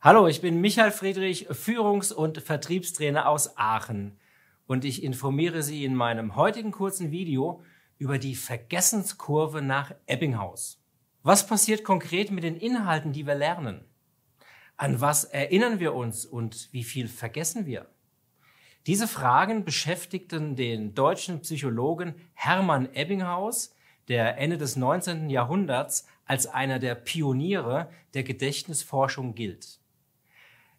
Hallo, ich bin Michael Friedrich, Führungs- und Vertriebstrainer aus Aachen und ich informiere Sie in meinem heutigen kurzen Video über die Vergessenskurve nach Ebbinghaus. Was passiert konkret mit den Inhalten, die wir lernen? An was erinnern wir uns und wie viel vergessen wir? Diese Fragen beschäftigten den deutschen Psychologen Hermann Ebbinghaus, der Ende des 19. Jahrhunderts als einer der Pioniere der Gedächtnisforschung gilt.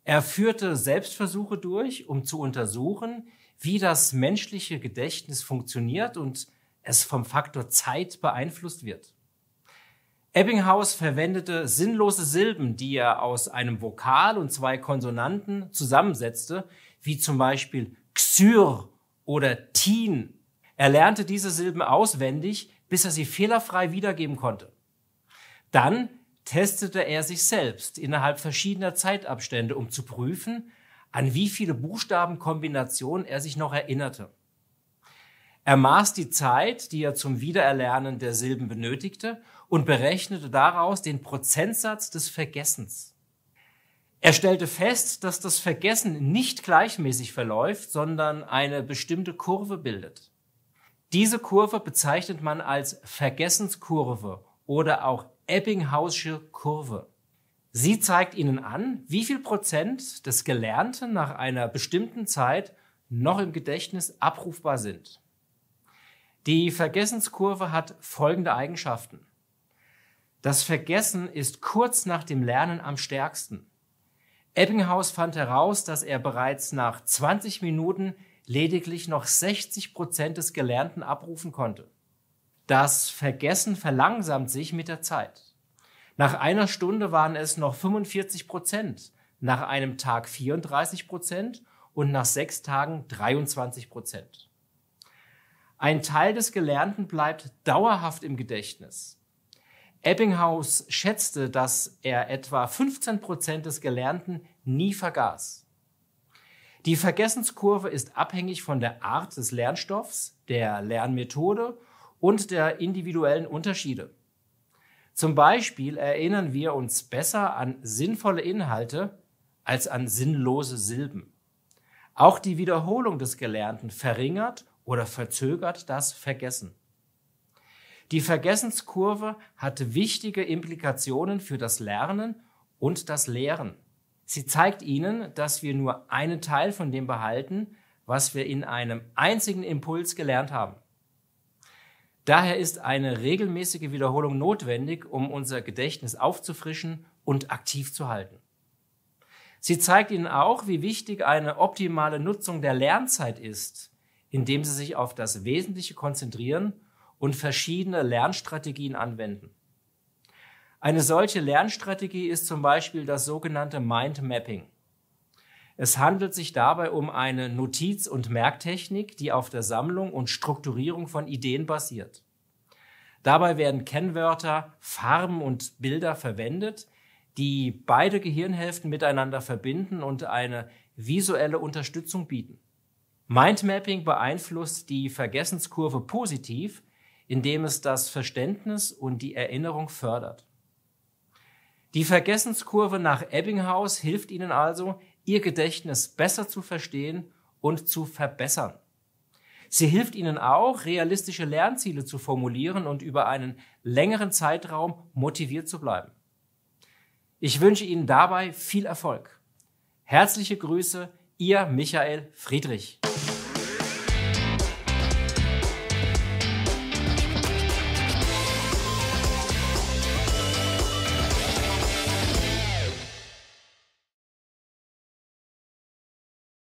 Er führte Selbstversuche durch, um zu untersuchen, wie das menschliche Gedächtnis funktioniert und es vom Faktor Zeit beeinflusst wird. Ebbinghaus verwendete sinnlose Silben, die er aus einem Vokal und zwei Konsonanten zusammensetzte, wie zum Beispiel Xyr oder Tin. Er lernte diese Silben auswendig, bis er sie fehlerfrei wiedergeben konnte. Dann testete er sich selbst innerhalb verschiedener Zeitabstände, um zu prüfen, an wie viele Buchstabenkombinationen er sich noch erinnerte. Er maß die Zeit, die er zum Wiedererlernen der Silben benötigte, und berechnete daraus den Prozentsatz des Vergessens. Er stellte fest, dass das Vergessen nicht gleichmäßig verläuft, sondern eine bestimmte Kurve bildet. Diese Kurve bezeichnet man als Vergessenskurve oder auch Ebbinghausche Kurve. Sie zeigt Ihnen an, wie viel Prozent des Gelernten nach einer bestimmten Zeit noch im Gedächtnis abrufbar sind. Die Vergessenskurve hat folgende Eigenschaften. Das Vergessen ist kurz nach dem Lernen am stärksten. Ebbinghaus fand heraus, dass er bereits nach 20 Minuten lediglich noch 60 Prozent des Gelernten abrufen konnte. Das Vergessen verlangsamt sich mit der Zeit. Nach einer Stunde waren es noch 45 Prozent, nach einem Tag 34 Prozent und nach sechs Tagen 23 Prozent. Ein Teil des Gelernten bleibt dauerhaft im Gedächtnis. Ebbinghaus schätzte, dass er etwa 15 Prozent des Gelernten nie vergaß. Die Vergessenskurve ist abhängig von der Art des Lernstoffs, der Lernmethode und der individuellen Unterschiede. Zum Beispiel erinnern wir uns besser an sinnvolle Inhalte als an sinnlose Silben. Auch die Wiederholung des Gelernten verringert oder verzögert das Vergessen. Die Vergessenskurve hat wichtige Implikationen für das Lernen und das Lehren. Sie zeigt Ihnen, dass wir nur einen Teil von dem behalten, was wir in einem einzigen Impuls gelernt haben. Daher ist eine regelmäßige Wiederholung notwendig, um unser Gedächtnis aufzufrischen und aktiv zu halten. Sie zeigt Ihnen auch, wie wichtig eine optimale Nutzung der Lernzeit ist, indem Sie sich auf das Wesentliche konzentrieren und verschiedene Lernstrategien anwenden. Eine solche Lernstrategie ist zum Beispiel das sogenannte Mind Mapping. Es handelt sich dabei um eine Notiz- und Merktechnik, die auf der Sammlung und Strukturierung von Ideen basiert. Dabei werden Kennwörter, Farben und Bilder verwendet, die beide Gehirnhälften miteinander verbinden und eine visuelle Unterstützung bieten. Mindmapping beeinflusst die Vergessenskurve positiv, indem es das Verständnis und die Erinnerung fördert. Die Vergessenskurve nach Ebbinghaus hilft Ihnen also, Ihr Gedächtnis besser zu verstehen und zu verbessern. Sie hilft Ihnen auch, realistische Lernziele zu formulieren und über einen längeren Zeitraum motiviert zu bleiben. Ich wünsche Ihnen dabei viel Erfolg. Herzliche Grüße, Ihr Michael Friedrich.